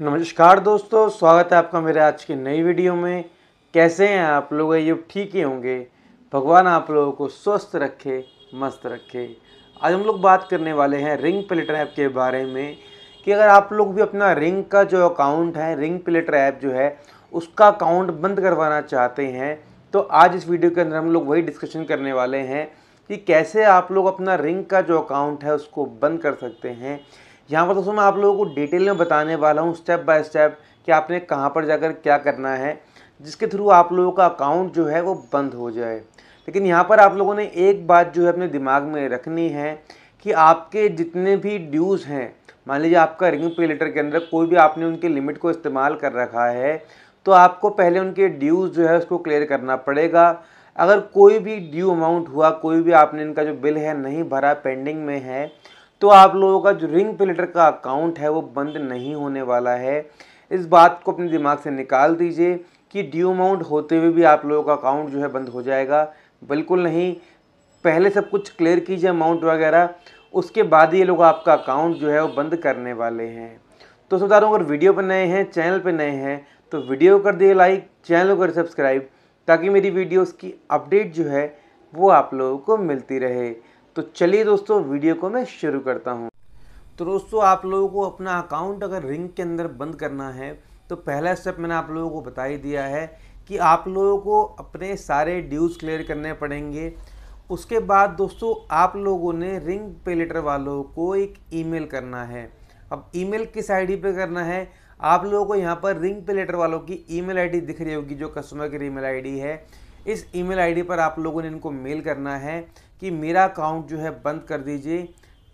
नमस्कार दोस्तों स्वागत है आपका मेरे आज की नई वीडियो में कैसे हैं आप लोग ये ठीक ही होंगे भगवान आप लोगों को स्वस्थ रखे मस्त रखे आज हम लोग बात करने वाले हैं रिंग प्लेटर ऐप के बारे में कि अगर आप लोग भी अपना रिंग का जो अकाउंट है रिंग प्लेटर ऐप जो है उसका अकाउंट बंद करवाना चाहते हैं तो आज इस वीडियो के अंदर हम लोग वही डिस्कशन करने वाले हैं कि कैसे आप लोग अपना रिंग का जो अकाउंट है उसको बंद कर सकते हैं यहाँ पर दोस्तों मैं आप लोगों को डिटेल में बताने वाला हूँ स्टेप बाय स्टेप कि आपने कहाँ पर जाकर क्या करना है जिसके थ्रू आप लोगों का अकाउंट जो है वो बंद हो जाए लेकिन यहाँ पर आप लोगों ने एक बात जो है अपने दिमाग में रखनी है कि आपके जितने भी ड्यूज़ हैं मान लीजिए आपका रिंग पे लेटर के अंदर कोई भी आपने उनके लिमिट को इस्तेमाल कर रखा है तो आपको पहले उनके ड्यूज़ जो है उसको क्लियर करना पड़ेगा अगर कोई भी ड्यू अमाउंट हुआ कोई भी आपने इनका जो बिल है नहीं भरा पेंडिंग में है तो आप लोगों का जो रिंग प्लेटर का अकाउंट है वो बंद नहीं होने वाला है इस बात को अपने दिमाग से निकाल दीजिए कि ड्यू अमाउंट होते हुए भी आप लोगों का अकाउंट जो है बंद हो जाएगा बिल्कुल नहीं पहले सब कुछ क्लियर कीजिए अमाउंट वगैरह उसके बाद ये लोग आपका अकाउंट जो है वो बंद करने वाले हैं तो समझदारों अगर वीडियो पर नए हैं चैनल पर नए हैं तो वीडियो कर दिए लाइक चैनल कर सब्सक्राइब ताकि मेरी वीडियोज़ की अपडेट जो है वो आप लोगों को मिलती रहे तो चलिए दोस्तों वीडियो को मैं शुरू करता हूँ तो दोस्तों आप लोगों को अपना अकाउंट अगर रिंग के अंदर बंद करना है तो पहला स्टेप मैंने आप लोगों को बता ही दिया है कि आप लोगों को अपने सारे ड्यूज़ क्लियर करने पड़ेंगे उसके बाद दोस्तों आप लोगों ने रिंग पे लेटर वालों को एक ईमेल करना है अब ईमेल किस आईडी पे करना है आप लोगों को यहाँ पर रिंग पे लेटर वालों की ईमेल आईडी दिख रही होगी जो कस्टमर की ईमेल आईडी है इस ईमेल आईडी पर आप लोगों ने इनको मेल करना है कि मेरा अकाउंट जो है बंद कर दीजिए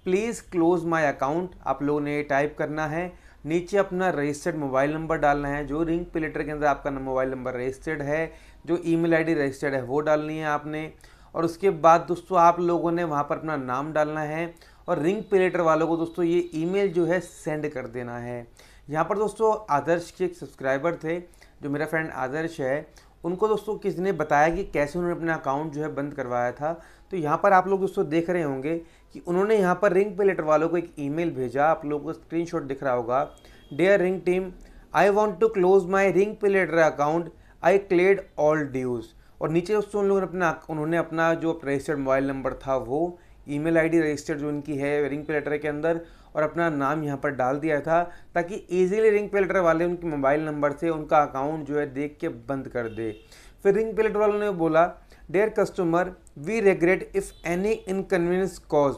प्लीज़ क्लोज़ माय अकाउंट आप लोगों ने टाइप करना है नीचे अपना रजिस्टर्ड मोबाइल नंबर डालना है जो रिंग पे लेटर के अंदर आपका मोबाइल नंबर रजिस्टर्ड है जो ईमेल आईडी रजिस्टर्ड है वो डालनी है आपने और उसके बाद दोस्तों आप लोगों ने वहाँ पर अपना नाम डालना है और रिंग पे लेटर वालों को दोस्तों ये ईमेल जो है सेंड कर देना है यहाँ पर दोस्तों आदर्श के एक सब्सक्राइबर थे जो मेरा फ्रेंड आदर्श है उनको दोस्तों किसने बताया कि कैसे उन्होंने अपना अकाउंट जो है बंद करवाया था तो यहाँ पर आप लोग दोस्तों देख रहे होंगे कि उन्होंने यहाँ पर रिंग पे लेटर वालों को एक ईमेल भेजा आप लोगों को स्क्रीनशॉट दिख रहा होगा dear Ring team I want to close my Ring pay later account I cleared all dues और नीचे दोस्तों उन लोगों ने अपना उन्होंने अपना जो रजिस्टर्ड मोबाइल नंबर था वो ईमेल आईडी रजिस्टर्ड जो उनकी है रिंग पे लेटर के अंदर और अपना नाम यहाँ पर डाल दिया था ताकि ईजिली रिंग पेलेटर वाले उनके मोबाइल नंबर से उनका अकाउंट जो है देख के बंद कर दे फिर रिंग पेलेटर वालों ने बोला dear customer we regret if any inconvenience caused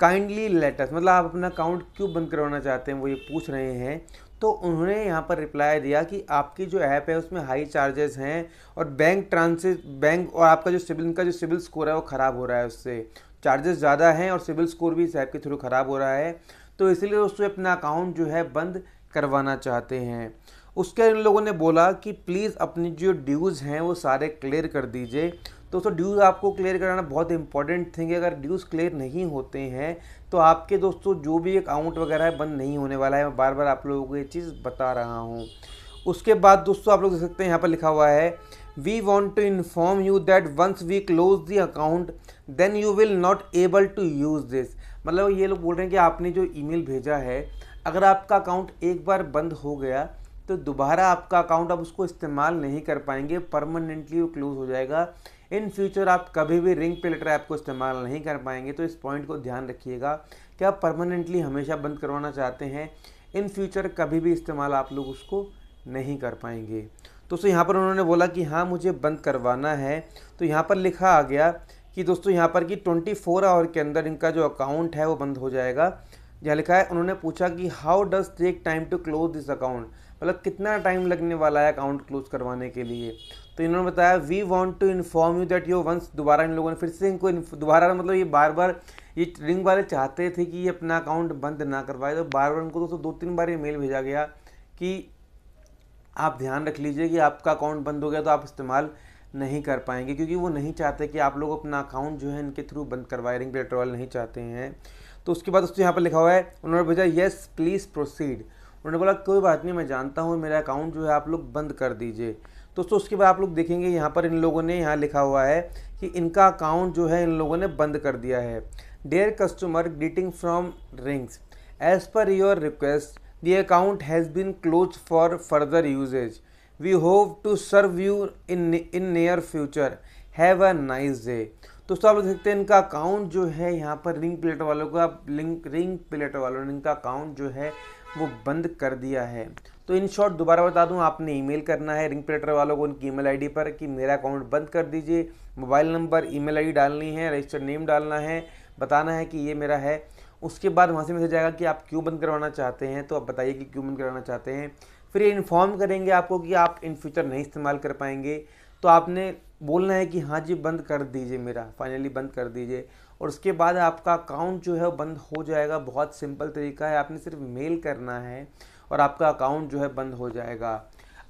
kindly letters मतलब आप अपना अकाउंट क्यों बंद करवाना चाहते हैं वो ये पूछ रहे हैं तो उन्होंने यहाँ पर रिप्लाई दिया कि आपकी जो ऐप है उसमें हाई चार्जेस हैं और बैंक ट्रांसे बैंक और आपका जो सिविल इनका जो सिविल स्कोर है वो ख़राब हो रहा है उससे चार्जेस ज़्यादा हैं और सिविल स्कोर भी इस ऐप के थ्रू ख़राब हो रहा है तो इसलिए दोस्तों अपना अकाउंट जो है बंद करवाना चाहते हैं उसके इन लोगों ने बोला कि प्लीज़ अपनी जो ड्यूज़ हैं वो सारे क्लियर कर दीजिए तो दोस्तों ड्यूज़ आपको क्लियर कराना बहुत इंपॉर्टेंट थिंग है अगर ड्यूज़ क्लियर नहीं होते हैं तो आपके दोस्तों जो भी अकाउंट वगैरह है बंद नहीं होने वाला है मैं बार बार आप लोगों को ये चीज़ बता रहा हूँ उसके बाद दोस्तों आप लोग देख सकते हैं यहाँ पर लिखा हुआ है we want to inform you that once we close the account then you will not able to use this मतलब ये लोग बोल रहे हैं कि आपने जो ईमेल भेजा है अगर आपका अकाउंट एक बार बंद हो गया तो दोबारा आपका अकाउंट आप उसको इस्तेमाल नहीं कर पाएंगे परमानेंटली वो क्लोज़ हो जाएगा इन फ्यूचर आप कभी भी रिंग पे लेटर ऐप को इस्तेमाल नहीं कर पाएंगे तो इस पॉइंट को ध्यान रखिएगा कि आप परमानेंटली हमेशा बंद करवाना चाहते हैं इन फ्यूचर कभी भी इस्तेमाल आप लोग उसको नहीं कर पाएंगे तो सो यहाँ पर उन्होंने बोला कि हाँ मुझे बंद करवाना है तो यहाँ पर लिखा आ गया कि दोस्तों यहाँ पर कि 24 आवर के अंदर इनका जो अकाउंट है वो बंद हो जाएगा यहाँ लिखा है उन्होंने पूछा कि how does take time to close this account मतलब कितना टाइम लगने वाला है अकाउंट क्लोज करवाने के लिए तो इन्होंने बताया we want to inform you that you once दोबारा इन लोगों ने फिर से इनको दोबारा मतलब ये बार बार ये रिंग वाले चाहते थे कि ये अपना अकाउंट बंद ना करवाए तो बार बार उनको दोस्तों दो तीन बार ये मेल भेजा गया कि आप ध्यान रख लीजिए कि आपका अकाउंट बंद हो गया तो आप इस्तेमाल नहीं कर पाएंगे क्योंकि वो नहीं चाहते कि आप लोग अपना अकाउंट जो है इनके थ्रू बंद करवाए रिंग पेट्रोल नहीं चाहते हैं तो उसके बाद उसको यहाँ पर लिखा हुआ है उन्होंने भेजा येस प्लीज़ प्रोसीड उन्होंने बोला कोई बात नहीं मैं जानता हूँ मेरा अकाउंट जो है आप लोग बंद कर दीजिए दोस्तों उसके बाद आप लोग देखेंगे यहाँ पर इन लोगों ने यहाँ लिखा हुआ है कि इनका अकाउंट जो है इन लोगों ने बंद कर दिया है dear customer greeting from Rings as per your request the account has been close for further usages we hope to serve you in in near future have a nice day दोस्तों आप लोग देखते हैं इनका अकाउंट जो है यहाँ पर रिंग प्लेटर वालों का लिंक रिंग प्लेटर वालों ने इनका अकाउंट जो है वो बंद कर दिया है तो इन शॉर्ट दोबारा बता दूं आपने ईमेल करना है रिंग प्लेटर वालों को उनकी ईमेल आईडी पर कि मेरा अकाउंट बंद कर दीजिए मोबाइल नंबर ईमेल आईडी डालनी है रजिस्टर्ड नेम डालना है बताना है कि ये मेरा है उसके बाद वहाँ से मैसेज आएगा कि आप क्यों बंद करवाना चाहते हैं तो आप बताइए कि क्यों बंद करवाना चाहते हैं फिर ये इन्फॉर्म करेंगे आपको कि आप इन फ्यूचर नहीं इस्तेमाल कर पाएंगे तो आपने बोलना है कि हाँ जी बंद कर दीजिए मेरा फाइनली बंद कर दीजिए और उसके बाद आपका अकाउंट जो है बंद हो जाएगा बहुत सिंपल तरीका है आपने सिर्फ मेल करना है और आपका अकाउंट जो है बंद हो जाएगा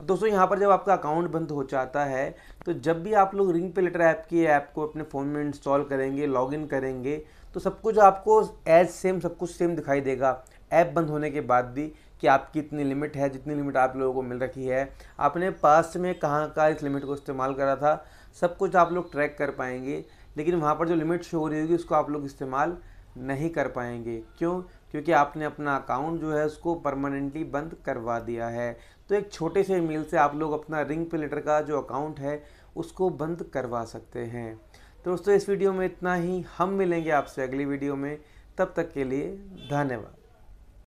अब दोस्तों यहाँ पर जब आपका अकाउंट बंद हो जाता है तो जब भी आप लोग रिंग पे लेटर ऐप की ऐप को अपने फ़ोन में इंस्टॉल करेंगे लॉगिन करेंगे तो सब कुछ आपको एज सेम सब कुछ सेम दिखाई देगा ऐप बंद होने के बाद भी कि आपकी इतनी लिमिट है जितनी लिमिट आप लोगों को मिल रखी है आपने पास्ट में कहाँ का इस लिमिट को इस्तेमाल करा था सब कुछ आप लोग ट्रैक कर पाएंगे लेकिन वहाँ पर जो लिमिट शो हो रही होगी उसको आप लोग इस्तेमाल नहीं कर पाएंगे क्यों क्योंकि आपने अपना अकाउंट जो है उसको परमानेंटली बंद करवा दिया है तो एक छोटे से ईमेल से आप लोग अपना रिंग पे लेटर का जो अकाउंट है उसको बंद करवा सकते हैं तो दोस्तों इस वीडियो में इतना ही हम मिलेंगे आपसे अगली वीडियो में तब तक के लिए धन्यवाद